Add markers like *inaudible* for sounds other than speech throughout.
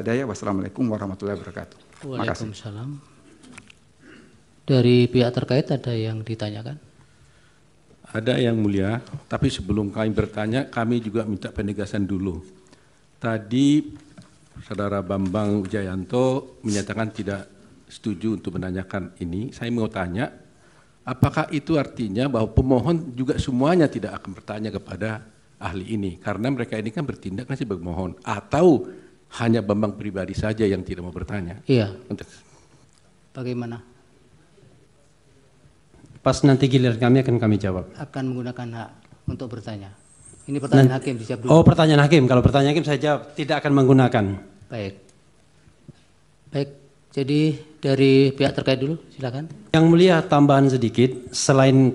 Daya wassalamualaikum warahmatullahi wabarakatuh. Waalaikumsalam. Dari pihak terkait ada yang ditanyakan? Ada yang mulia, tapi sebelum kami bertanya, kami juga minta penegasan dulu. Tadi saudara Bambang Ujayanto menyatakan tidak setuju untuk menanyakan ini. Saya mau tanya, apakah itu artinya bahwa pemohon juga semuanya tidak akan bertanya kepada ahli ini? Karena mereka ini kan bertindak kan sebagai pemohon. Atau hanya Bambang pribadi saja yang tidak mau bertanya. Iya. Bagaimana? Pas nanti giliran kami akan kami jawab. Akan menggunakan hak untuk bertanya. Ini pertanyaan Nen hakim dijawab dulu. Oh, pertanyaan hakim. Kalau pertanyaan hakim saya jawab tidak akan menggunakan. Baik. Baik. Jadi dari pihak terkait dulu silakan. Yang mulia tambahan sedikit selain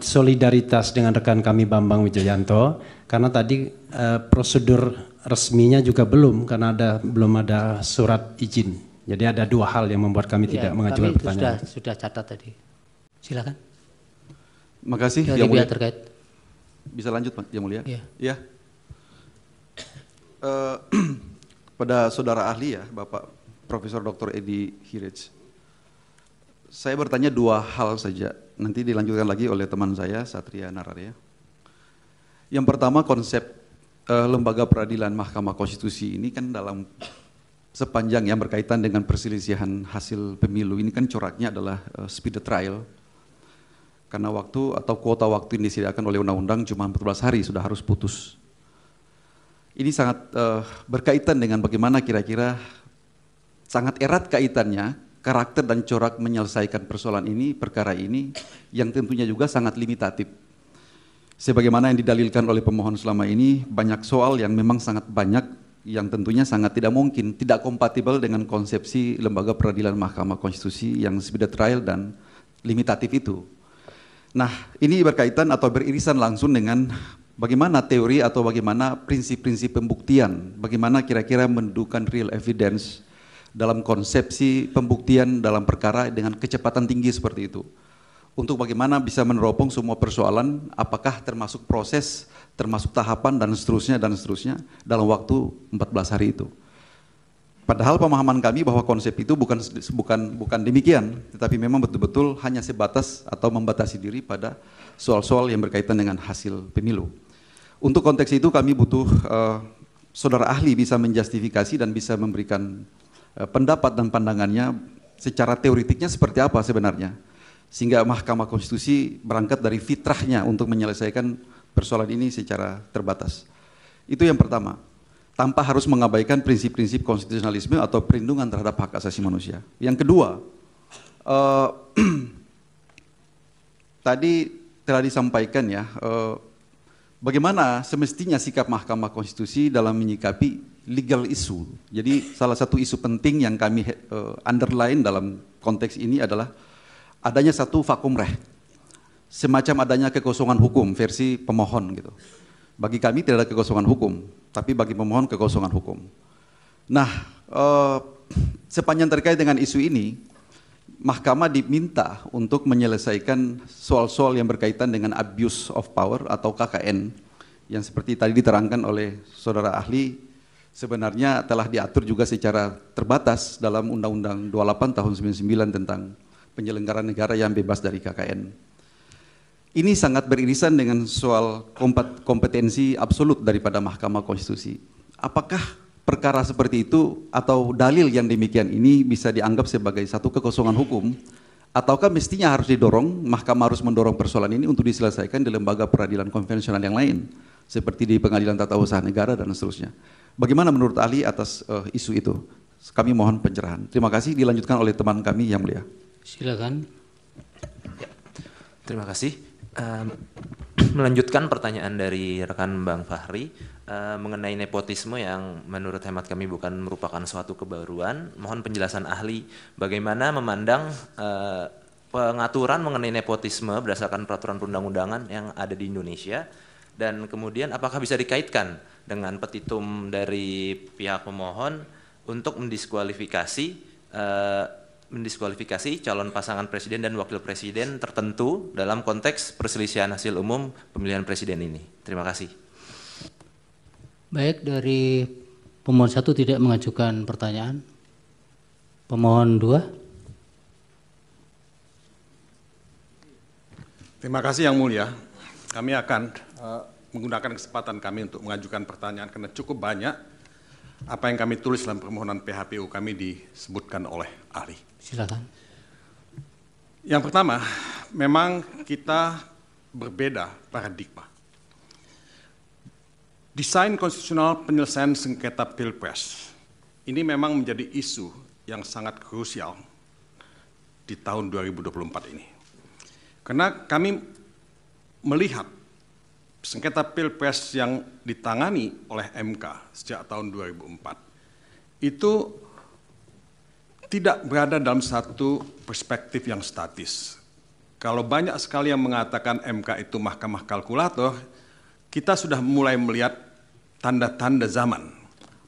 solidaritas dengan rekan kami Bambang Wijayanto karena tadi uh, prosedur resminya juga belum karena ada belum ada surat izin. Jadi ada dua hal yang membuat kami ya, tidak mengajukan kami pertanyaan. Sudah, sudah catat tadi. Silakan. Makasih Dari yang mulia terkait. Bisa lanjut Pak yang mulia? Iya. Ya. Uh, pada saudara ahli ya, Bapak Profesor Dr. Edi Hirij. Saya bertanya dua hal saja. Nanti dilanjutkan lagi oleh teman saya Satria Nararya. Yang pertama konsep eh, lembaga peradilan Mahkamah Konstitusi ini kan dalam sepanjang yang berkaitan dengan perselisihan hasil pemilu ini kan coraknya adalah eh, speed trial karena waktu atau kuota waktu yang disediakan oleh undang-undang cuma 14 hari sudah harus putus. Ini sangat eh, berkaitan dengan bagaimana kira-kira sangat erat kaitannya karakter dan corak menyelesaikan persoalan ini, perkara ini yang tentunya juga sangat limitatif sebagaimana yang didalilkan oleh pemohon selama ini, banyak soal yang memang sangat banyak yang tentunya sangat tidak mungkin, tidak kompatibel dengan konsepsi lembaga peradilan Mahkamah Konstitusi yang speed trial dan limitatif itu. Nah, ini berkaitan atau beririsan langsung dengan bagaimana teori atau bagaimana prinsip-prinsip pembuktian, bagaimana kira-kira mendudukan real evidence dalam konsepsi pembuktian dalam perkara dengan kecepatan tinggi seperti itu untuk bagaimana bisa meneropong semua persoalan, apakah termasuk proses, termasuk tahapan dan seterusnya dan seterusnya dalam waktu 14 hari itu. Padahal pemahaman kami bahwa konsep itu bukan bukan bukan demikian, tetapi memang betul-betul hanya sebatas atau membatasi diri pada soal-soal yang berkaitan dengan hasil pemilu. Untuk konteks itu kami butuh uh, saudara ahli bisa menjustifikasi dan bisa memberikan uh, pendapat dan pandangannya secara teoritiknya seperti apa sebenarnya sehingga Mahkamah Konstitusi berangkat dari fitrahnya untuk menyelesaikan persoalan ini secara terbatas. Itu yang pertama, tanpa harus mengabaikan prinsip-prinsip konstitusionalisme atau perlindungan terhadap hak asasi manusia. Yang kedua, uh, *clears throat* tadi telah disampaikan ya, uh, bagaimana semestinya sikap Mahkamah Konstitusi dalam menyikapi legal issue. Jadi salah satu isu penting yang kami uh, underline dalam konteks ini adalah adanya satu vakum reh, semacam adanya kekosongan hukum versi pemohon gitu. Bagi kami tidak ada kekosongan hukum, tapi bagi pemohon kekosongan hukum. Nah, eh, sepanjang terkait dengan isu ini, Mahkamah diminta untuk menyelesaikan soal-soal yang berkaitan dengan abuse of power atau KKN yang seperti tadi diterangkan oleh saudara ahli sebenarnya telah diatur juga secara terbatas dalam Undang-Undang 28 tahun 99 tentang penyelenggara negara yang bebas dari KKN. Ini sangat beririsan dengan soal kompetensi absolut daripada Mahkamah Konstitusi. Apakah perkara seperti itu atau dalil yang demikian ini bisa dianggap sebagai satu kekosongan hukum ataukah mestinya harus didorong Mahkamah harus mendorong persoalan ini untuk diselesaikan di lembaga peradilan konvensional yang lain seperti di Pengadilan Tata Usaha Negara dan seterusnya. Bagaimana menurut Ali atas uh, isu itu? Kami mohon pencerahan. Terima kasih dilanjutkan oleh teman kami yang mulia. Silakan. Ya, terima kasih. Um, *clears throat* melanjutkan pertanyaan dari rekan Bang Fahri uh, mengenai nepotisme yang menurut hemat kami bukan merupakan suatu kebaruan. Mohon penjelasan ahli bagaimana memandang uh, pengaturan mengenai nepotisme berdasarkan peraturan perundang-undangan yang ada di Indonesia dan kemudian apakah bisa dikaitkan dengan petitum dari pihak pemohon untuk mendiskualifikasi eh, mendiskualifikasi calon pasangan presiden dan wakil presiden tertentu dalam konteks perselisihan hasil umum pemilihan presiden ini. Terima kasih. Baik, dari pemohon satu tidak mengajukan pertanyaan. Pemohon dua. Terima kasih yang mulia. Kami akan uh, menggunakan kesempatan kami untuk mengajukan pertanyaan karena cukup banyak apa yang kami tulis dalam permohonan PHPU kami disebutkan oleh ahli. Silakan. Yang pertama, memang kita berbeda paradigma. Desain konstitusional penyelesaian sengketa pilpres ini memang menjadi isu yang sangat krusial di tahun 2024 ini. Karena kami melihat sengketa pilpres yang ditangani oleh MK sejak tahun 2004 itu tidak berada dalam satu perspektif yang statis. Kalau banyak sekali yang mengatakan MK itu mahkamah kalkulator, kita sudah mulai melihat tanda-tanda zaman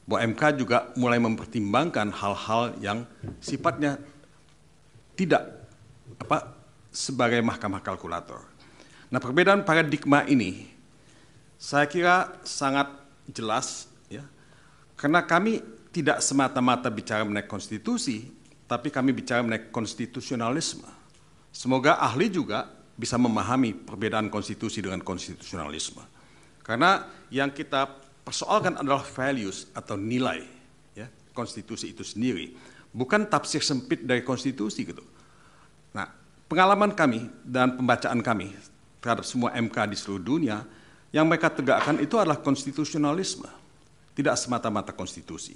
bahwa MK juga mulai mempertimbangkan hal-hal yang sifatnya tidak apa sebagai mahkamah kalkulator. Nah, perbedaan paradigma ini saya kira sangat jelas ya. Karena kami tidak semata-mata bicara mengenai konstitusi, tapi kami bicara mengenai konstitusionalisme. Semoga ahli juga bisa memahami perbedaan konstitusi dengan konstitusionalisme. Karena yang kita persoalkan adalah values atau nilai ya, konstitusi itu sendiri, bukan tafsir sempit dari konstitusi gitu. Nah, pengalaman kami dan pembacaan kami terhadap semua MK di seluruh dunia yang mereka tegakkan itu adalah konstitusionalisme, tidak semata-mata konstitusi.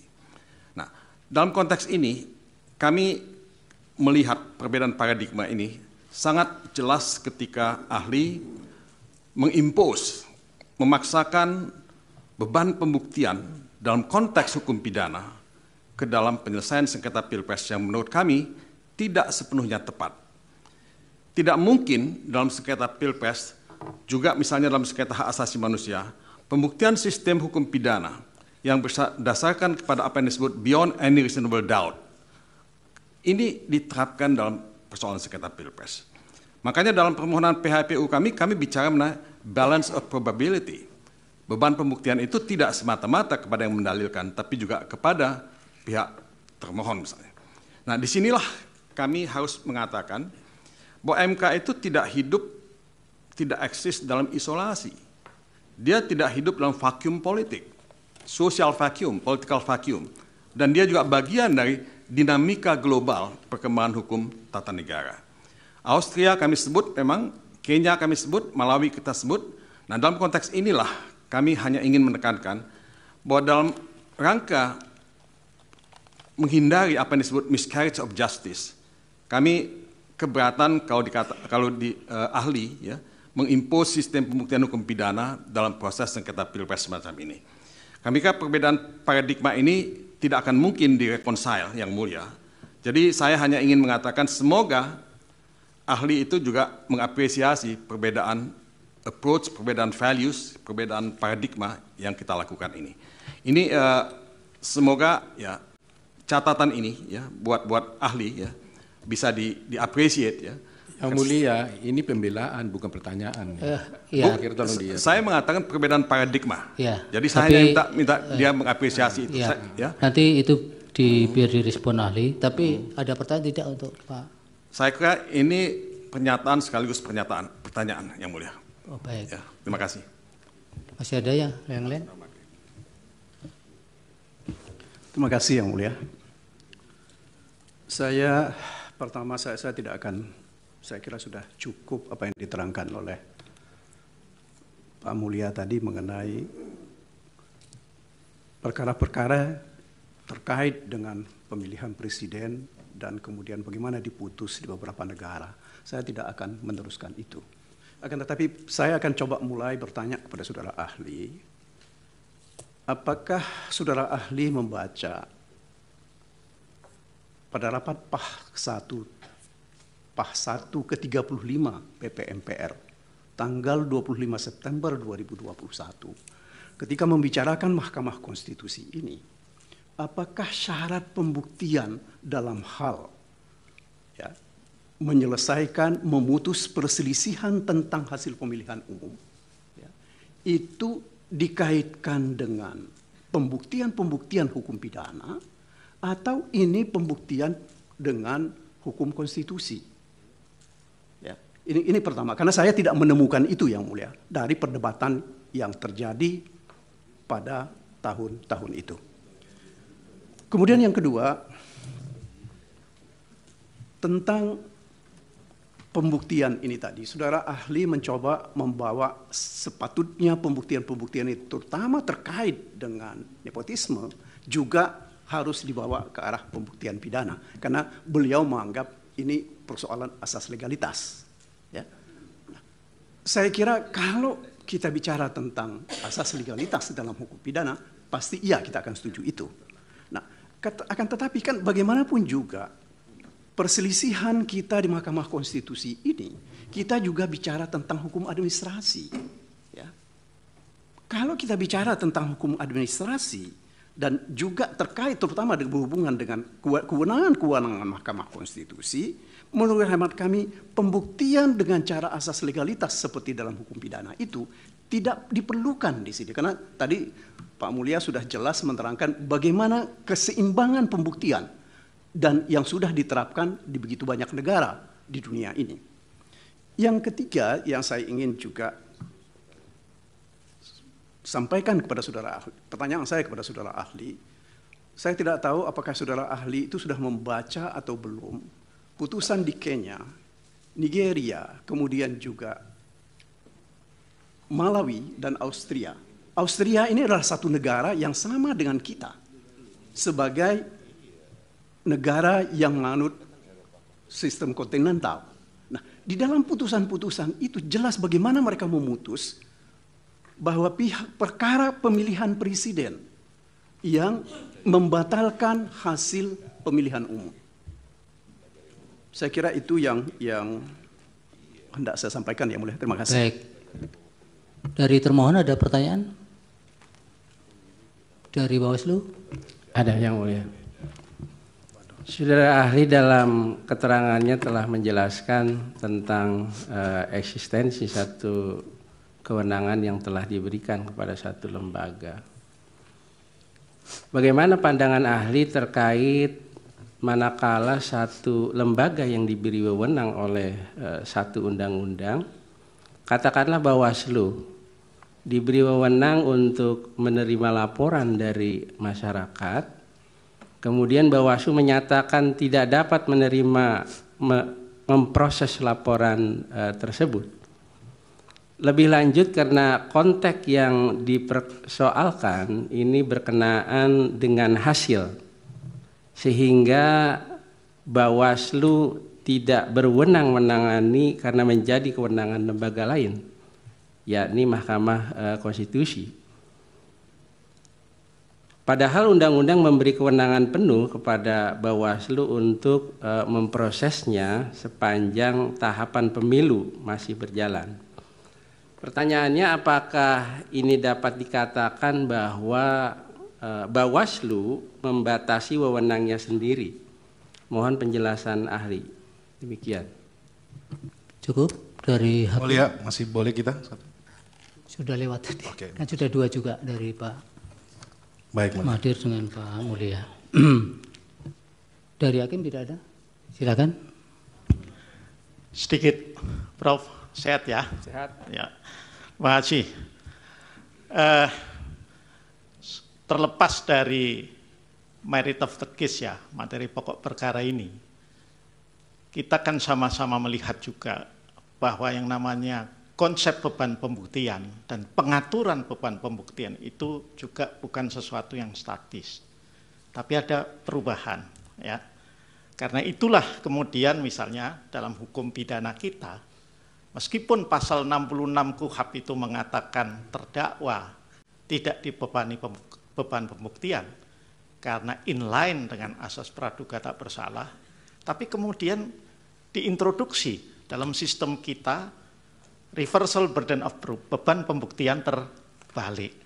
Nah, dalam konteks ini kami melihat perbedaan paradigma ini sangat jelas ketika ahli mengimpos, memaksakan beban pembuktian dalam konteks hukum pidana ke dalam penyelesaian sengketa pilpres yang menurut kami tidak sepenuhnya tepat. Tidak mungkin dalam sengketa pilpres juga misalnya dalam sengketa hak asasi manusia, pembuktian sistem hukum pidana yang berdasarkan kepada apa yang disebut beyond any reasonable doubt. Ini diterapkan dalam persoalan sengketa pilpres. Makanya dalam permohonan PHPU kami, kami bicara mengenai balance of probability. Beban pembuktian itu tidak semata-mata kepada yang mendalilkan, tapi juga kepada pihak termohon misalnya. Nah disinilah kami harus mengatakan bahwa MK itu tidak hidup tidak eksis dalam isolasi. Dia tidak hidup dalam vakum politik, sosial vakum, political vacuum. Dan dia juga bagian dari dinamika global perkembangan hukum tata negara. Austria kami sebut memang, Kenya kami sebut, Malawi kita sebut. Nah dalam konteks inilah kami hanya ingin menekankan bahwa dalam rangka menghindari apa yang disebut miscarriage of justice, kami keberatan kalau dikata kalau di uh, ahli ya mengimpos sistem pembuktian hukum pidana dalam proses sengketa pilpres semacam ini. Kami kira perbedaan paradigma ini tidak akan mungkin direkonsil yang mulia. Jadi saya hanya ingin mengatakan semoga ahli itu juga mengapresiasi perbedaan approach, perbedaan values, perbedaan paradigma yang kita lakukan ini. Ini uh, semoga ya catatan ini ya buat buat ahli ya bisa di appreciate ya yang mulia, ini pembelaan bukan pertanyaan. Uh, ya. Bu, Saya mengatakan perbedaan paradigma. Ya. Jadi tapi, saya minta minta uh, eh, dia mengapresiasi itu. Ya. Saya, ya. Nanti itu di biar direspon ahli. Tapi hmm. ada pertanyaan tidak untuk Pak? Saya kira ini pernyataan sekaligus pernyataan pertanyaan yang mulia. Oh, baik. Ya, terima kasih. Masih ada ya yang lain? Terima kasih yang mulia. Saya pertama saya, saya tidak akan saya kira sudah cukup apa yang diterangkan oleh Pak Mulia tadi mengenai perkara-perkara terkait dengan pemilihan presiden dan kemudian bagaimana diputus di beberapa negara. Saya tidak akan meneruskan itu. Akan tetapi saya akan coba mulai bertanya kepada saudara ahli. Apakah saudara ahli membaca pada rapat PAH 1 PAH 1 ke-35 PPMPR tanggal 25 September 2021 ketika membicarakan Mahkamah Konstitusi ini apakah syarat pembuktian dalam hal ya, menyelesaikan memutus perselisihan tentang hasil pemilihan umum ya, itu dikaitkan dengan pembuktian-pembuktian hukum pidana atau ini pembuktian dengan hukum konstitusi ini, ini pertama, karena saya tidak menemukan itu yang mulia dari perdebatan yang terjadi pada tahun-tahun itu. Kemudian yang kedua, tentang pembuktian ini tadi. Saudara ahli mencoba membawa sepatutnya pembuktian-pembuktian itu, terutama terkait dengan nepotisme, juga harus dibawa ke arah pembuktian pidana. Karena beliau menganggap ini persoalan asas legalitas. Saya kira kalau kita bicara tentang asas legalitas dalam hukum pidana, pasti iya kita akan setuju itu. Nah, akan tetapi kan bagaimanapun juga perselisihan kita di Mahkamah Konstitusi ini, kita juga bicara tentang hukum administrasi. Ya. Kalau kita bicara tentang hukum administrasi, dan juga terkait terutama dengan berhubungan dengan kewenangan-kewenangan Mahkamah Konstitusi, menurut hemat kami pembuktian dengan cara asas legalitas seperti dalam hukum pidana itu tidak diperlukan di sini karena tadi Pak Mulia sudah jelas menerangkan bagaimana keseimbangan pembuktian dan yang sudah diterapkan di begitu banyak negara di dunia ini. Yang ketiga yang saya ingin juga sampaikan kepada saudara ahli, pertanyaan saya kepada saudara ahli, saya tidak tahu apakah saudara ahli itu sudah membaca atau belum putusan di Kenya, Nigeria, kemudian juga Malawi dan Austria. Austria ini adalah satu negara yang sama dengan kita sebagai negara yang menganut sistem kontinental. Nah, di dalam putusan-putusan itu jelas bagaimana mereka memutus bahwa pihak perkara pemilihan presiden yang membatalkan hasil pemilihan umum. Saya kira itu yang yang hendak saya sampaikan ya mulia. Terima kasih. Baik. Dari termohon ada pertanyaan? Dari Bawaslu? Ada yang mulia. Saudara ahli dalam keterangannya telah menjelaskan tentang uh, eksistensi satu kewenangan yang telah diberikan kepada satu lembaga. Bagaimana pandangan ahli terkait manakala satu lembaga yang diberi wewenang oleh e, satu undang-undang, katakanlah Bawaslu diberi wewenang untuk menerima laporan dari masyarakat, kemudian Bawaslu menyatakan tidak dapat menerima me, memproses laporan e, tersebut. Lebih lanjut karena konteks yang dipersoalkan ini berkenaan dengan hasil sehingga Bawaslu tidak berwenang menangani karena menjadi kewenangan lembaga lain yakni Mahkamah eh, Konstitusi. Padahal undang-undang memberi kewenangan penuh kepada Bawaslu untuk eh, memprosesnya sepanjang tahapan pemilu masih berjalan. Pertanyaannya apakah ini dapat dikatakan bahwa e, Bawaslu membatasi wewenangnya sendiri? Mohon penjelasan ahli. Demikian. Cukup dari HP. Oh ya, masih boleh kita? Sudah lewat tadi. Okay. Kan sudah dua juga dari Pak Baik, Mahdir dengan Pak Mulia. *clears throat* dari Hakim tidak ada? Silakan. Sedikit, Prof. Sehat ya? Sehat. Ya. Pak Haji, eh, terlepas dari merit of the case ya, materi pokok perkara ini, kita kan sama-sama melihat juga bahwa yang namanya konsep beban pembuktian dan pengaturan beban pembuktian itu juga bukan sesuatu yang statis, tapi ada perubahan ya. Karena itulah kemudian misalnya dalam hukum pidana kita Meskipun pasal 66 KUHAP itu mengatakan terdakwa tidak dibebani beban pembuktian karena inline dengan asas praduga tak bersalah, tapi kemudian diintroduksi dalam sistem kita reversal burden of proof, beban pembuktian terbalik.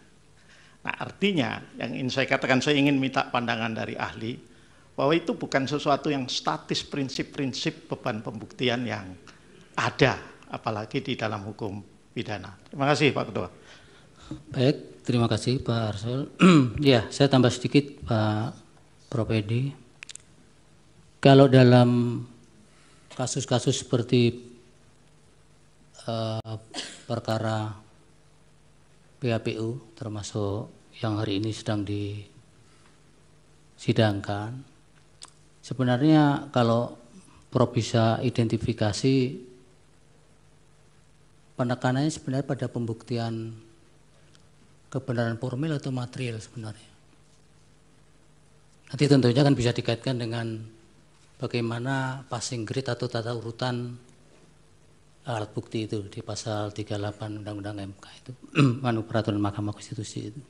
Nah artinya yang ingin saya katakan, saya ingin minta pandangan dari ahli, bahwa itu bukan sesuatu yang statis prinsip-prinsip beban pembuktian yang ada apalagi di dalam hukum pidana. Terima kasih Pak Ketua. Baik, terima kasih Pak Arsul. *clears throat* ya, saya tambah sedikit Pak Propedi. Kalau dalam kasus-kasus seperti uh, perkara PHPU termasuk yang hari ini sedang disidangkan, sebenarnya kalau Prof bisa identifikasi penekanannya sebenarnya pada pembuktian kebenaran formil atau material sebenarnya. Nanti tentunya kan bisa dikaitkan dengan bagaimana passing grade atau tata urutan alat bukti itu di pasal 38 Undang-Undang MK itu, manu *clears throat* peraturan Mahkamah Konstitusi itu.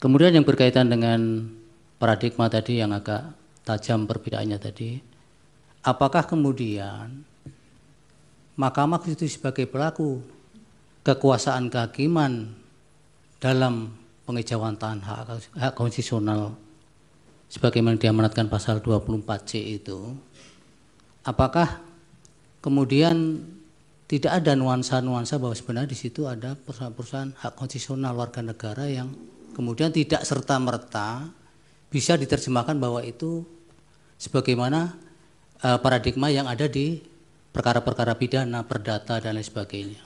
Kemudian yang berkaitan dengan paradigma tadi yang agak tajam perbedaannya tadi, apakah kemudian Mahkamah Konstitusi sebagai pelaku kekuasaan kehakiman dalam pengejauhan hak, hak konstitusional sebagaimana diamanatkan pasal 24C itu apakah kemudian tidak ada nuansa-nuansa bahwa sebenarnya di situ ada perusahaan-perusahaan hak konstitusional warga negara yang kemudian tidak serta-merta bisa diterjemahkan bahwa itu sebagaimana eh, paradigma yang ada di perkara-perkara pidana, perdata dan lain sebagainya.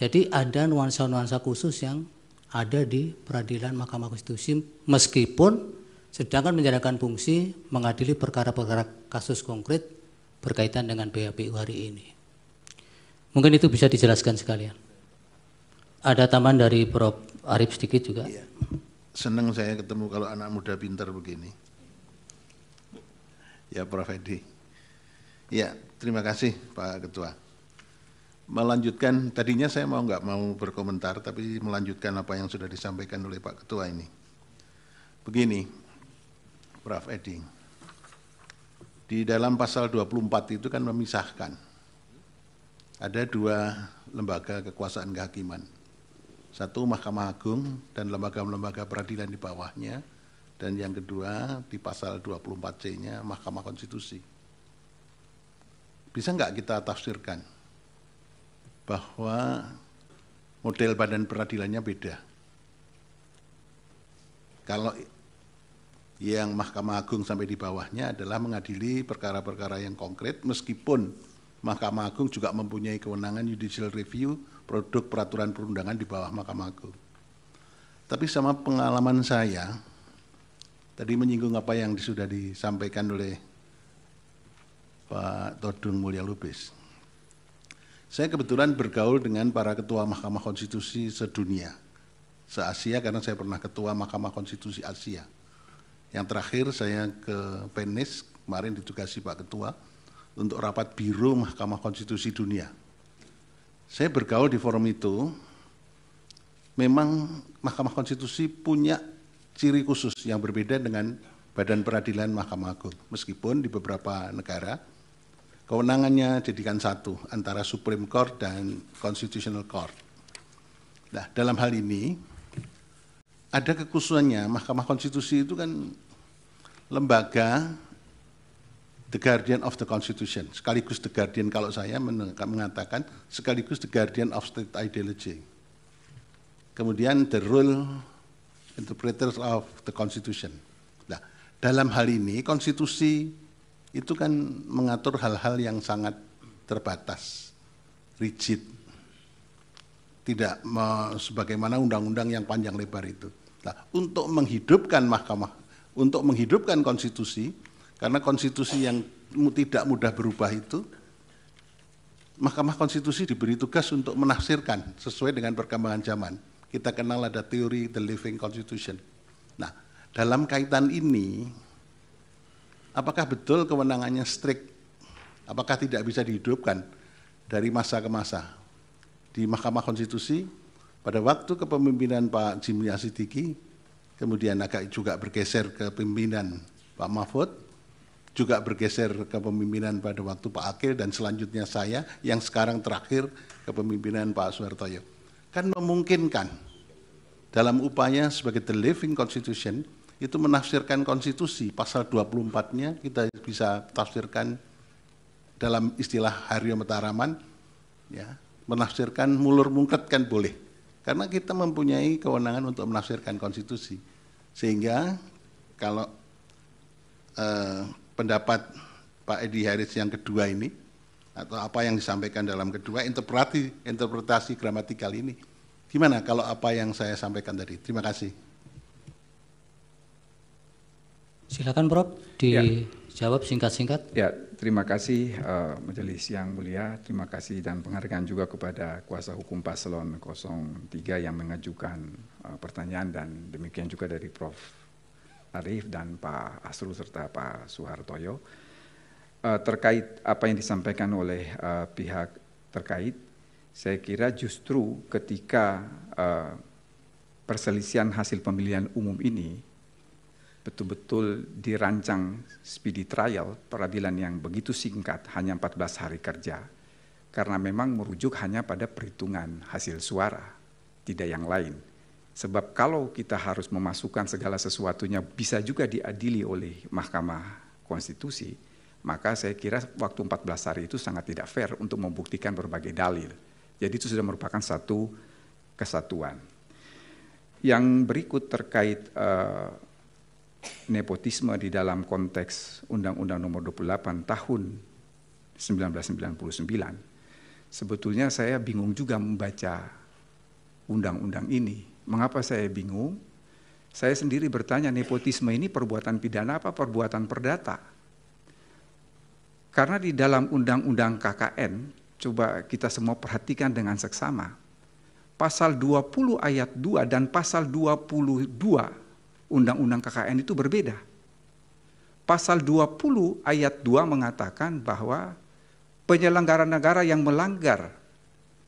Jadi ada nuansa-nuansa khusus yang ada di peradilan Mahkamah Konstitusi meskipun sedangkan menjalankan fungsi mengadili perkara-perkara kasus konkret berkaitan dengan BAPU hari ini. Mungkin itu bisa dijelaskan sekalian. Ada taman dari Prof. Arif sedikit juga. Iya. Senang saya ketemu kalau anak muda pintar begini. Ya Prof. Edi. Ya, terima kasih Pak Ketua. Melanjutkan, tadinya saya mau nggak mau berkomentar, tapi melanjutkan apa yang sudah disampaikan oleh Pak Ketua ini. Begini, Prof. Eding, di dalam pasal 24 itu kan memisahkan. Ada dua lembaga kekuasaan kehakiman. Satu Mahkamah Agung dan lembaga-lembaga peradilan di bawahnya, dan yang kedua di pasal 24C-nya Mahkamah Konstitusi bisa nggak kita tafsirkan bahwa model badan peradilannya beda? Kalau yang Mahkamah Agung sampai di bawahnya adalah mengadili perkara-perkara yang konkret meskipun Mahkamah Agung juga mempunyai kewenangan judicial review produk peraturan perundangan di bawah Mahkamah Agung. Tapi sama pengalaman saya, tadi menyinggung apa yang sudah disampaikan oleh Pak Todung Mulya Lubis. Saya kebetulan bergaul dengan para ketua Mahkamah Konstitusi sedunia, se-Asia karena saya pernah ketua Mahkamah Konstitusi Asia. Yang terakhir saya ke Venice, kemarin ditugasi Pak Ketua, untuk rapat biru Mahkamah Konstitusi Dunia. Saya bergaul di forum itu, memang Mahkamah Konstitusi punya ciri khusus yang berbeda dengan Badan Peradilan Mahkamah Agung. Meskipun di beberapa negara Kewenangannya jadikan satu antara Supreme Court dan Constitutional Court. Nah, dalam hal ini ada kekhususannya Mahkamah Konstitusi itu kan lembaga the guardian of the constitution sekaligus the guardian kalau saya mengatakan sekaligus the guardian of state ideology kemudian the rule interpreters of the constitution nah, dalam hal ini konstitusi itu kan mengatur hal-hal yang sangat terbatas, rigid, tidak me, sebagaimana undang-undang yang panjang lebar itu. Nah, untuk menghidupkan mahkamah, untuk menghidupkan konstitusi, karena konstitusi yang tidak mudah berubah itu, Mahkamah Konstitusi diberi tugas untuk menafsirkan sesuai dengan perkembangan zaman. Kita kenal ada teori the living constitution. Nah, dalam kaitan ini apakah betul kewenangannya strict? Apakah tidak bisa dihidupkan dari masa ke masa? Di Mahkamah Konstitusi, pada waktu kepemimpinan Pak Jimli Asidiki, kemudian agak juga bergeser ke pimpinan Pak Mahfud, juga bergeser ke pemimpinan pada waktu Pak Akil dan selanjutnya saya yang sekarang terakhir kepemimpinan Pak Soehartoyo. Kan memungkinkan dalam upaya sebagai the living constitution itu menafsirkan konstitusi pasal 24-nya kita bisa tafsirkan dalam istilah Haryo Metaraman ya menafsirkan mulur mungket kan boleh karena kita mempunyai kewenangan untuk menafsirkan konstitusi sehingga kalau eh, pendapat Pak Edi Haris yang kedua ini atau apa yang disampaikan dalam kedua interpretasi interpretasi gramatikal ini gimana kalau apa yang saya sampaikan tadi terima kasih Silakan Prof ya. dijawab singkat-singkat. Ya, terima kasih uh, majelis yang mulia, terima kasih dan penghargaan juga kepada kuasa hukum paslon 03 yang mengajukan uh, pertanyaan dan demikian juga dari Prof Arif dan Pak Asrul serta Pak Suhartoyo. Uh, terkait apa yang disampaikan oleh uh, pihak terkait, saya kira justru ketika uh, perselisihan hasil pemilihan umum ini betul-betul dirancang speedy trial peradilan yang begitu singkat hanya 14 hari kerja karena memang merujuk hanya pada perhitungan hasil suara tidak yang lain sebab kalau kita harus memasukkan segala sesuatunya bisa juga diadili oleh Mahkamah Konstitusi maka saya kira waktu 14 hari itu sangat tidak fair untuk membuktikan berbagai dalil jadi itu sudah merupakan satu kesatuan yang berikut terkait uh, nepotisme di dalam konteks Undang-Undang Nomor 28 tahun 1999, sebetulnya saya bingung juga membaca undang-undang ini. Mengapa saya bingung? Saya sendiri bertanya nepotisme ini perbuatan pidana apa perbuatan perdata? Karena di dalam undang-undang KKN, coba kita semua perhatikan dengan seksama. Pasal 20 ayat 2 dan pasal 22 undang-undang KKN itu berbeda. Pasal 20 ayat 2 mengatakan bahwa penyelenggara negara yang melanggar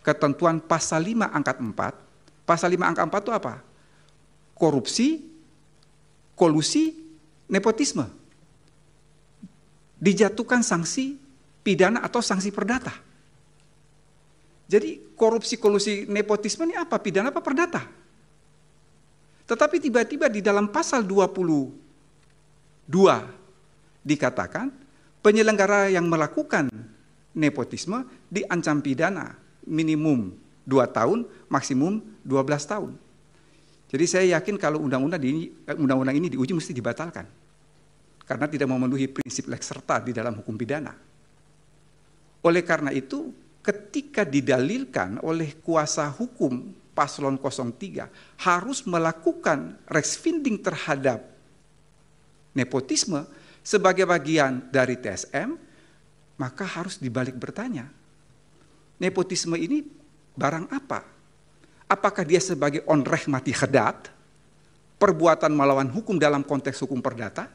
ketentuan pasal 5 angkat 4, pasal 5 angkat 4 itu apa? Korupsi, kolusi, nepotisme. Dijatuhkan sanksi pidana atau sanksi perdata. Jadi korupsi, kolusi, nepotisme ini apa? Pidana apa perdata? Tetapi tiba-tiba di dalam pasal 22 dikatakan penyelenggara yang melakukan nepotisme diancam pidana minimum 2 tahun, maksimum 12 tahun. Jadi saya yakin kalau undang-undang ini eh, undang-undang ini diuji mesti dibatalkan. Karena tidak memenuhi prinsip lex serta di dalam hukum pidana. Oleh karena itu, ketika didalilkan oleh kuasa hukum paslon 03 harus melakukan resfinding terhadap nepotisme sebagai bagian dari TSM, maka harus dibalik bertanya. Nepotisme ini barang apa? Apakah dia sebagai onreh mati khedat, perbuatan melawan hukum dalam konteks hukum perdata,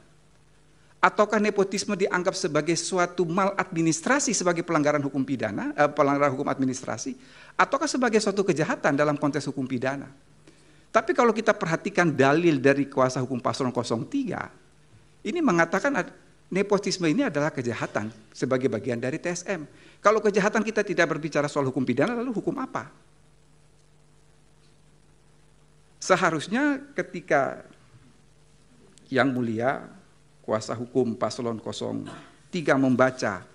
ataukah nepotisme dianggap sebagai suatu maladministrasi sebagai pelanggaran hukum pidana, eh, pelanggaran hukum administrasi, ataukah sebagai suatu kejahatan dalam konteks hukum pidana. Tapi kalau kita perhatikan dalil dari kuasa hukum paslon 03, ini mengatakan nepotisme ini adalah kejahatan sebagai bagian dari TSM. Kalau kejahatan kita tidak berbicara soal hukum pidana, lalu hukum apa? Seharusnya ketika yang mulia kuasa hukum paslon 03 membaca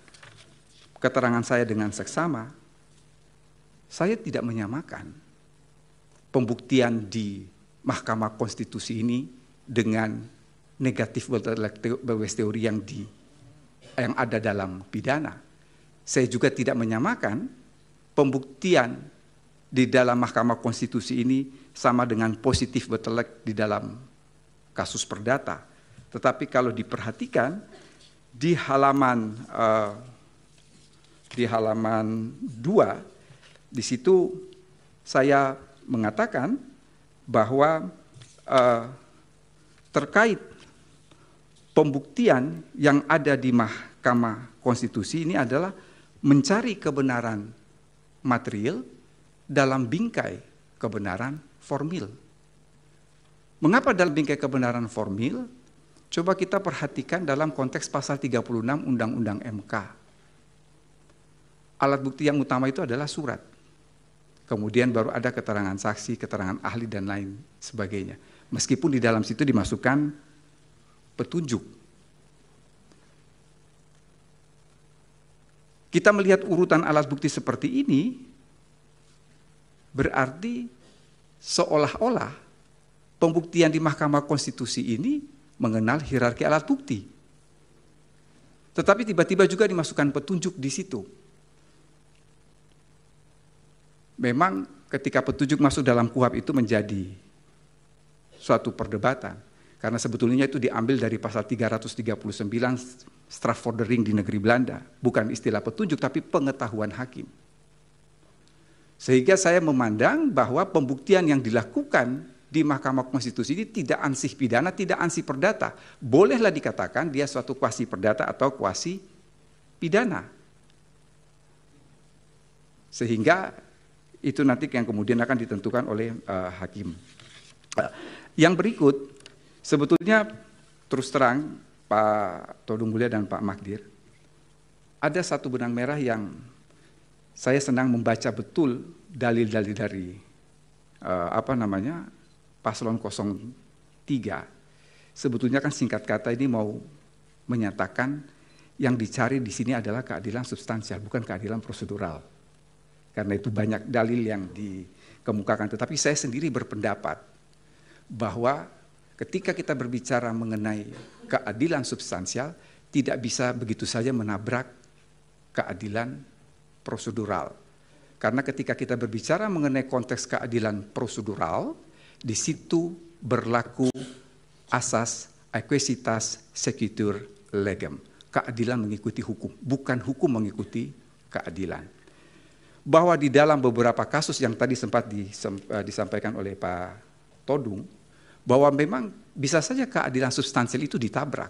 keterangan saya dengan seksama, saya tidak menyamakan pembuktian di Mahkamah Konstitusi ini dengan negatif bebas teori yang di yang ada dalam pidana. Saya juga tidak menyamakan pembuktian di dalam Mahkamah Konstitusi ini sama dengan positif betelek di dalam kasus perdata tetapi kalau diperhatikan di halaman uh, di halaman 2 di situ saya mengatakan bahwa uh, terkait pembuktian yang ada di Mahkamah Konstitusi ini adalah mencari kebenaran material dalam bingkai kebenaran formil. Mengapa dalam bingkai kebenaran formil? Coba kita perhatikan dalam konteks pasal 36 Undang-Undang MK. Alat bukti yang utama itu adalah surat. Kemudian baru ada keterangan saksi, keterangan ahli dan lain sebagainya. Meskipun di dalam situ dimasukkan petunjuk. Kita melihat urutan alat bukti seperti ini berarti seolah-olah pembuktian di Mahkamah Konstitusi ini mengenal hierarki alat bukti. Tetapi tiba-tiba juga dimasukkan petunjuk di situ. Memang ketika petunjuk masuk dalam kuhab itu menjadi suatu perdebatan. Karena sebetulnya itu diambil dari pasal 339 Straffordering Ring di negeri Belanda. Bukan istilah petunjuk tapi pengetahuan hakim. Sehingga saya memandang bahwa pembuktian yang dilakukan di Mahkamah Konstitusi ini tidak ansih pidana, tidak ansih perdata. Bolehlah dikatakan dia suatu kuasi perdata atau kuasi pidana. Sehingga itu nanti yang kemudian akan ditentukan oleh uh, hakim. Eh, yang berikut sebetulnya terus terang Pak Todung Mulia dan Pak Magdir ada satu benang merah yang saya senang membaca betul dalil-dalil dari uh, apa namanya paslon 03 sebetulnya kan singkat kata ini mau menyatakan yang dicari di sini adalah keadilan substansial, bukan keadilan prosedural. Karena itu banyak dalil yang dikemukakan. Tetapi saya sendiri berpendapat bahwa ketika kita berbicara mengenai keadilan substansial, tidak bisa begitu saja menabrak keadilan prosedural. Karena ketika kita berbicara mengenai konteks keadilan prosedural, di situ berlaku asas equitas secutur legem. Keadilan mengikuti hukum, bukan hukum mengikuti keadilan. Bahwa di dalam beberapa kasus yang tadi sempat eh, disampaikan oleh Pak Todung, bahwa memang bisa saja keadilan substansial itu ditabrak,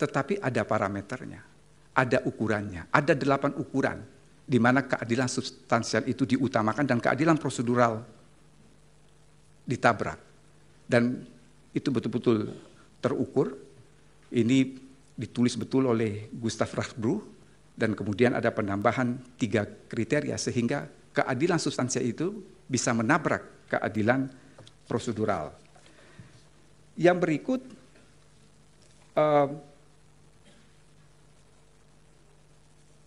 tetapi ada parameternya, ada ukurannya, ada delapan ukuran di mana keadilan substansial itu diutamakan dan keadilan prosedural ditabrak. Dan itu betul-betul terukur. Ini ditulis betul oleh Gustav Rathbruch dan kemudian ada penambahan tiga kriteria sehingga keadilan substansi itu bisa menabrak keadilan prosedural. Yang berikut uh,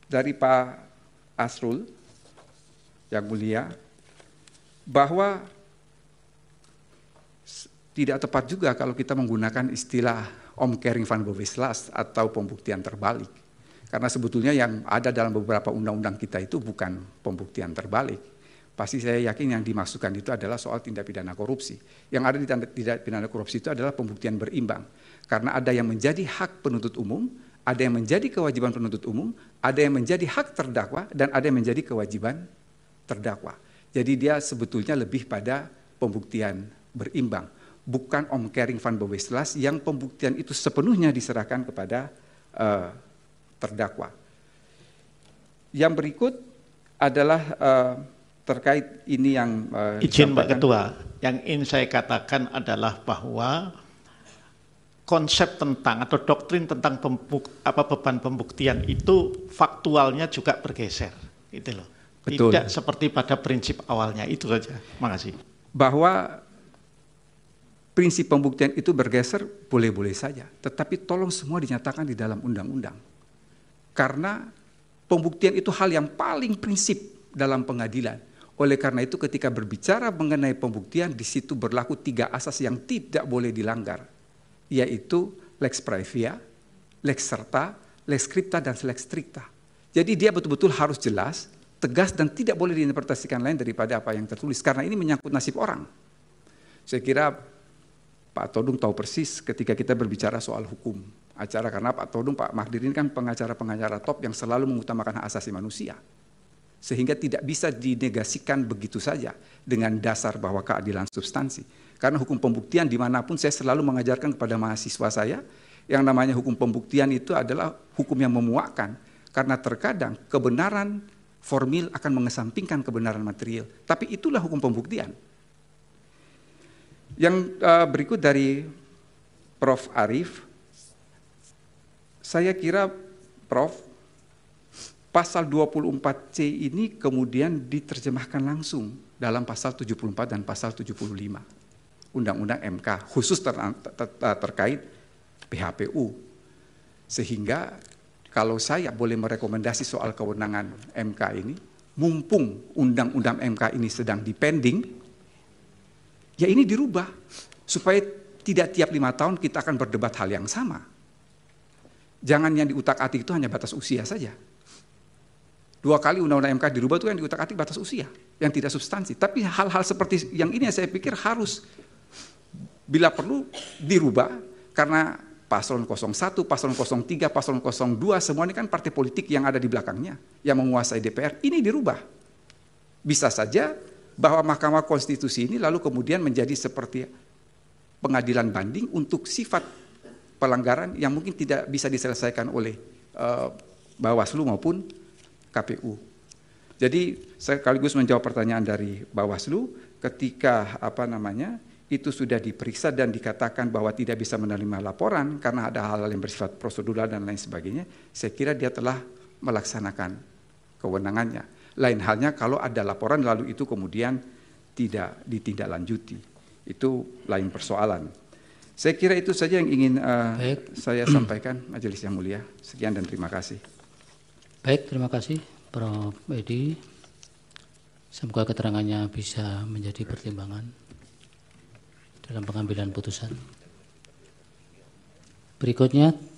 dari Pak Asrul yang mulia bahwa tidak tepat juga kalau kita menggunakan istilah Om Kering van Bovislas atau pembuktian terbalik. Karena sebetulnya yang ada dalam beberapa undang-undang kita itu bukan pembuktian terbalik. Pasti saya yakin yang dimasukkan itu adalah soal tindak pidana korupsi. Yang ada di tindak pidana korupsi itu adalah pembuktian berimbang. Karena ada yang menjadi hak penuntut umum, ada yang menjadi kewajiban penuntut umum, ada yang menjadi hak terdakwa, dan ada yang menjadi kewajiban terdakwa. Jadi dia sebetulnya lebih pada pembuktian berimbang bukan Om Kering Van Bowislas yang pembuktian itu sepenuhnya diserahkan kepada uh, terdakwa. Yang berikut adalah uh, terkait ini yang uh, izin Pak Ketua, yang ingin saya katakan adalah bahwa konsep tentang atau doktrin tentang pembuk, apa beban pembuktian itu faktualnya juga bergeser, Itu loh. Betul. Tidak seperti pada prinsip awalnya itu saja. Makasih. Bahwa prinsip pembuktian itu bergeser boleh-boleh saja. Tetapi tolong semua dinyatakan di dalam undang-undang. Karena pembuktian itu hal yang paling prinsip dalam pengadilan. Oleh karena itu ketika berbicara mengenai pembuktian di situ berlaku tiga asas yang tidak boleh dilanggar yaitu lex praevia, lex serta, lex scripta dan lex stricta. Jadi dia betul-betul harus jelas, tegas dan tidak boleh diinterpretasikan lain daripada apa yang tertulis karena ini menyangkut nasib orang. Saya kira Pak Todung tahu persis ketika kita berbicara soal hukum acara karena Pak Todung, Pak Mahdir ini kan pengacara-pengacara top yang selalu mengutamakan hak asasi manusia. Sehingga tidak bisa dinegasikan begitu saja dengan dasar bahwa keadilan substansi. Karena hukum pembuktian dimanapun saya selalu mengajarkan kepada mahasiswa saya, yang namanya hukum pembuktian itu adalah hukum yang memuakkan. Karena terkadang kebenaran formil akan mengesampingkan kebenaran material. Tapi itulah hukum pembuktian yang uh, berikut dari Prof. Arif, saya kira Prof. Pasal 24C ini kemudian diterjemahkan langsung dalam pasal 74 dan pasal 75 Undang-Undang MK khusus ter ter ter terkait PHPU. Sehingga kalau saya boleh merekomendasi soal kewenangan MK ini, mumpung Undang-Undang MK ini sedang dipending, Ya ini dirubah supaya tidak tiap lima tahun kita akan berdebat hal yang sama. Jangan yang diutak-atik itu hanya batas usia saja. Dua kali undang-undang MK dirubah itu kan diutak-atik batas usia yang tidak substansi. Tapi hal-hal seperti yang ini yang saya pikir harus bila perlu dirubah karena paslon 01, paslon 03, paslon 02 semua ini kan partai politik yang ada di belakangnya yang menguasai DPR ini dirubah. Bisa saja bahwa Mahkamah Konstitusi ini lalu kemudian menjadi seperti pengadilan banding untuk sifat pelanggaran yang mungkin tidak bisa diselesaikan oleh uh, Bawaslu maupun KPU. Jadi sekaligus menjawab pertanyaan dari Bawaslu ketika apa namanya itu sudah diperiksa dan dikatakan bahwa tidak bisa menerima laporan karena ada hal-hal yang bersifat prosedural dan lain sebagainya, saya kira dia telah melaksanakan kewenangannya. Lain halnya kalau ada laporan lalu itu kemudian tidak ditindaklanjuti. Itu lain persoalan. Saya kira itu saja yang ingin uh, saya *clears throat* sampaikan majelis yang mulia. Sekian dan terima kasih. Baik, terima kasih Prof. Edi. Semoga keterangannya bisa menjadi pertimbangan dalam pengambilan putusan. Berikutnya